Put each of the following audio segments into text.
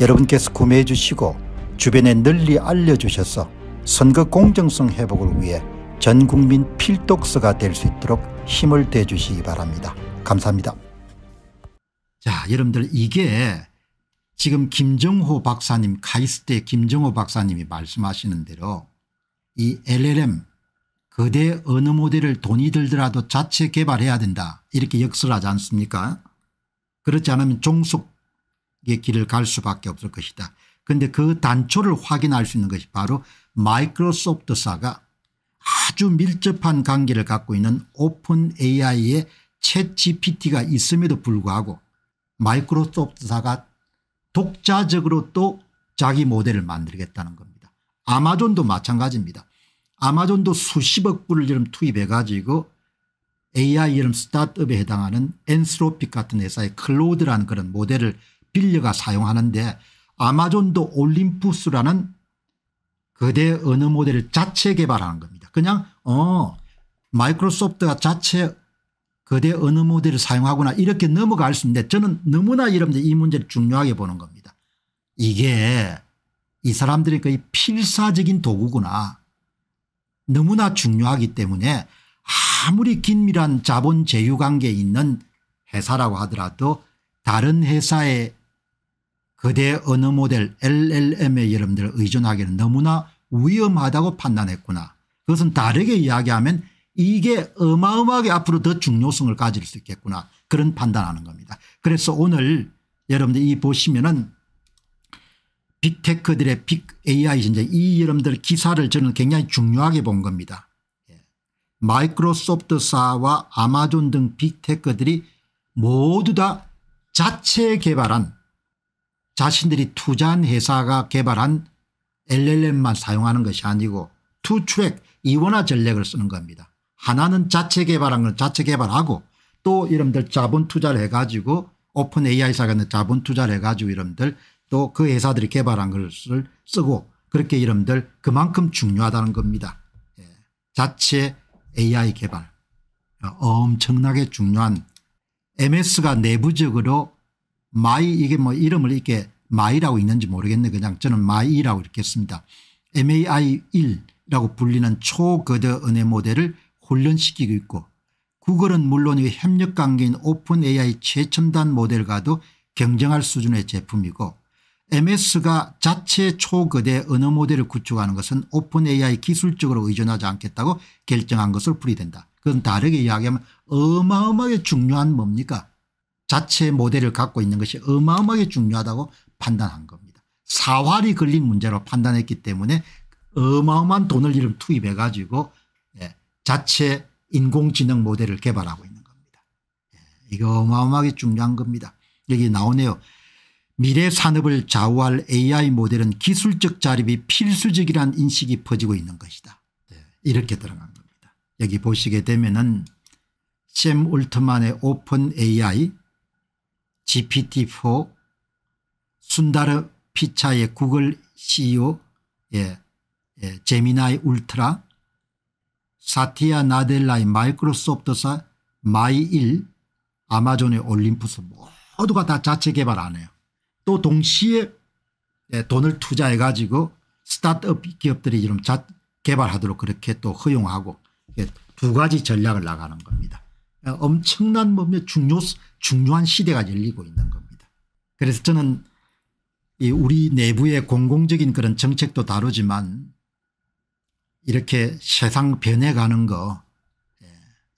여러분께서 구매해 주시고 주변에 널리 알려주셔서 선거 공정성 회복을 위해 전국민 필독서가 될 수 있도록 힘을 대주시기 바랍니다. 감사합니다. 자 여러분들 이게 지금 김정호 박사님 카이스트의 김정호 박사님이 말씀하시는 대로 이 LLM 거대 언어 모델을 돈이 들더라도 자체 개발해야 된다 이렇게 역설하지 않습니까 그렇지 않으면 종속 길을 갈 수밖에 없을 것이다. 그런데 그 단초를 확인할 수 있는 것이 바로 마이크로소프트사가 아주 밀접한 관계를 갖고 있는 오픈 AI의 챗 GPT가 있음에도 불구하고 마이크로소프트사가 독자적으로 또 자기 모델을 만들겠다는 겁니다. 아마존도 마찬가지입니다. 아마존도 수십억 불을 지금 투입해 가지고 AI 이름 스타트업에 해당하는 엔스로픽 같은 회사의 클로드라는 그런 모델을 빌려가 사용하는데 아마존도 올림푸스라는 거대 언어 모델을 자체 개발하는 겁니다. 그냥 어 마이크로소프트가 자체 거대 언어 모델을 사용하거나 이렇게 넘어갈 수 있는데 저는 너무나 여러분들 이 문제를 중요하게 보는 겁니다. 이게 이사람들이 거의 필사적인 도구구나 너무나 중요하기 때문에 아무리 긴밀한 자본 제휴 관계에 있는 회사라고 하더라도 다른 회사의 거대 언어 모델 LLM에 여러분들 의존하기는 너무나 위험하다고 판단했구나. 그것은 다르게 이야기하면 이게 어마어마하게 앞으로 더 중요성을 가질 수 있겠구나 그런 판단하는 겁니다. 그래서 오늘 여러분들 이 보시면은 빅테크들의 빅 AI 이제 이 여러분들 기사를 저는 굉장히 중요하게 본 겁니다. 예. 마이크로소프트사와 아마존 등 빅테크들이 모두 다 자체 개발한 자신들이 투자한 회사가 개발한 LLM만 사용하는 것이 아니고 투트랙 이원화 전략을 쓰는 겁니다. 하나는 자체 개발한 걸 자체 개발하고 또 이름들 자본 투자를 해가지고 오픈 AI사가 자본 투자를 해가지고 이름들 또 그 회사들이 개발한 것을 쓰고 그렇게 이름들 그만큼 중요하다는 겁니다. 예. 자체 AI 개발 어, 엄청나게 중요한 MS가 내부적으로 마이 이게 뭐 이름을 이렇게 마이라고 있는지 모르겠네 그냥 저는 마이라고 이렇게 했습니다. MAI1라고 불리는 초거대 은혜 모델을 훈련시키고 있고 구글은 물론 이 협력 관계인 오픈 AI 최첨단 모델과도 경쟁할 수준의 제품이고 MS가 자체 초거대 언어 모델을 구축하는 것은 오픈 AI 기술적으로 의존하지 않겠다고 결정한 것을 풀이된다. 그건 다르게 이야기하면 어마어마하게 중요한 뭡니까 자체 모델을 갖고 있는 것이 어마어마하게 중요하다고 판단한 겁니다. 사활이 걸린 문제로 판단했기 때문에 어마어마한 돈을 이름 투입해 가지고 예, 자체 인공지능 모델을 개발하고 있는 겁니다. 예, 이거 어마어마하게 중요한 겁니다. 여기 나오네요. 미래 산업을 좌우할 AI 모델은 기술적 자립이 필수적이란 인식이 퍼지고 있는 것이다. 예, 이렇게 들어간 겁니다. 여기 보시게 되면 은샘 울트만의 오픈 AI GPT-4 순다르 피차의 구글 CEO 예, 예, 제미나의 울트라 사티아 나델라의 마이크로소프트사 마이일 아마존의 올림푸스 모두가 다 자체 개발 안 해요. 또 동시에 예, 돈을 투자해 가지고 스타트업 기업들이 이런 자, 개발하도록 그렇게 또 허용하고 예, 두 가지 전략을 나가는 겁니다. 어, 엄청난 뭡니 중요, 중요한 시대가 열리고 있는 겁니다. 그래서 저는 우리 내부의 공공적인 그런 정책도 다루지만 이렇게 세상 변해가는 거 예,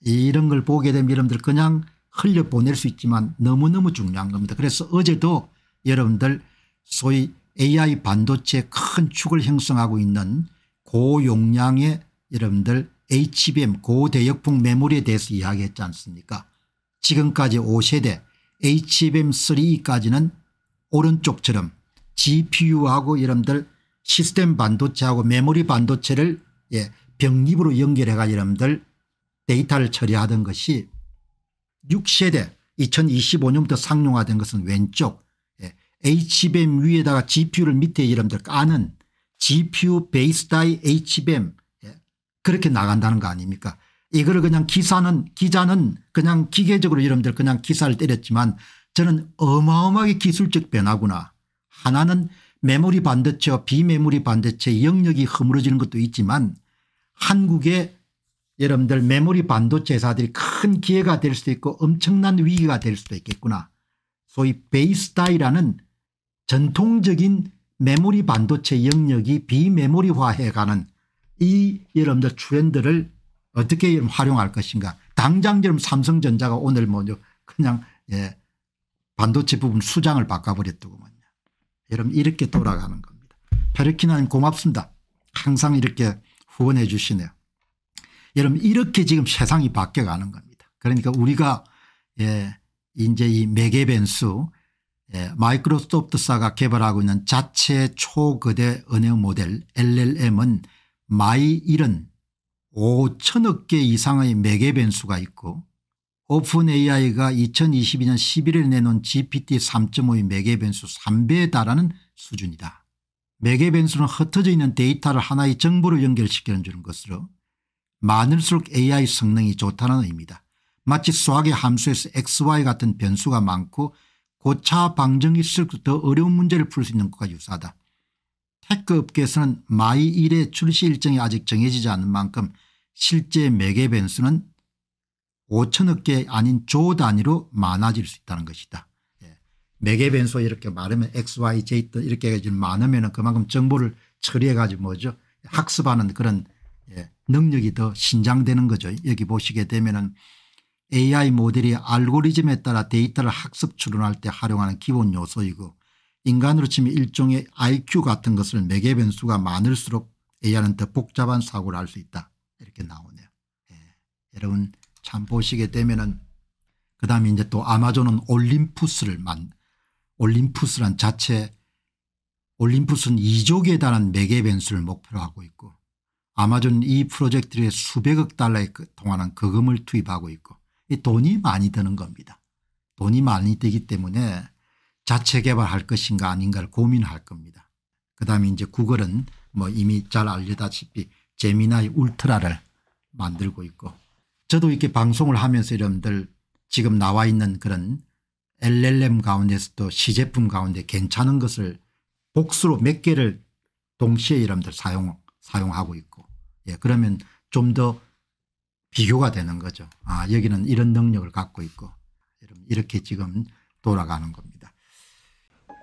이런 걸 보게 되면 여러분들 그냥 흘려보낼 수 있지만 너무너무 중요한 겁니다. 그래서 어제도 여러분들 소위 AI 반도체 큰 축을 형성하고 있는 고용량의 여러분들 HBM 고대역풍 메모리에 대해서 이야기했지 않습니까 지금까지 5세대 HBM3까지는 오른쪽처럼 GPU하고 여러분들 시스템 반도체하고 메모리 반도체를 예, 병립으로 연결해가 여러분들 데이터를 처리하던 것이 6세대 2025년부터 상용화된 것은 왼쪽 예, HBM 위에다가 GPU를 밑에 여러분들 까는 GPU 베이스 다이 HBM 그렇게 나간다는 거 아닙니까 이걸 그냥 기사는 기자는 그냥 기계적으로 여러분들 그냥 기사를 때렸지만 저는 어마어마하게 기술적 변화구나 하나는 메모리 반도체와 비메모리 반도체의 영역이 허물어지는 것도 있지만 한국의 여러분들 메모리 반도체 회사들이 큰 기회가 될 수도 있고 엄청난 위기가 될 수도 있겠구나 소위 베이스다이라는 전통적인 메모리 반도체 영역이 비메모리화해가는 이 여러분들 트렌드를 어떻게 활용할 것인가 당장 지금 삼성전자가 오늘 뭐 그냥 예 반도체 부분 수장을 바꿔버렸더구먼요. 여러분 이렇게 돌아가는 겁니다. 페르키나님 고맙습니다. 항상 이렇게 후원해 주시네요. 여러분 이렇게 지금 세상이 바뀌어가는 겁니다. 그러니까 우리가 예 이제 이 메게벤수 예, 마이크로소프트사가 개발하고 있는 자체 초거대 언어 모델 llm은 마이 일은 5천억 개 이상의 매개 변수가 있고 오픈 AI가 2022년 11일 내놓은 GPT-3.5의 매개 변수 3배에 달하는 수준이다. 매개 변수는 흩어져 있는 데이터를 하나의 정보로 연결시켜주는 것으로 많을수록 AI 성능이 좋다는 의미다. 마치 수학의 함수에서 xy 같은 변수가 많고 고차 방정일수록 더 어려운 문제를 풀 수 있는 것과 유사하다. 테크업계에서는 마이 1의 출시 일정이 아직 정해지지 않은 만큼 실제 매개 변수는 5천억 개 아닌 조 단위로 많아질 수 있다는 것이다. 예. 매개 변수 이렇게 말하면 x, y, z 이렇게 많으면 그만큼 정보를 처리해 가지고 뭐죠 학습하는 그런 예. 능력이 더 신장되는 거죠. 여기 보시게 되면은 AI 모델이 알고리즘에 따라 데이터를 학습 추론할 때 활용하는 기본 요소이고 인간으로 치면 일종의 IQ 같은 것을 매개 변수가 많을수록 AI는 더 복잡한 사고를 할 수 있다. 이렇게 나오네요. 예. 여러분 참 보시게 되면은 그 다음에 이제 또 아마존은 올림푸스를 만, 올림푸스란 자체 올림푸스는 이족에 달한 매개 변수를 목표로 하고 있고 아마존 이 프로젝트에 수백억 달러에 통하는 그 거금을 투입하고 있고 이 돈이 많이 드는 겁니다. 돈이 많이 되기 때문에 자체 개발할 것인가 아닌가를 고민할 겁니다. 그다음에 이제 구글은 뭐 이미 잘 알려다시피 제미나의 울트라를 만들고 있고 저도 이렇게 방송을 하면서 여러분들 지금 나와 있는 그런 LLM 가운데서도 시제품 가운데 괜찮은 것을 복수로 몇 개를 동시에 여러분들 사용, 사용하고 있고 예, 그러면 좀 더 비교가 되는 거죠. 아, 여기는 이런 능력을 갖고 있고 여러분 이렇게 지금 돌아가는 겁니다.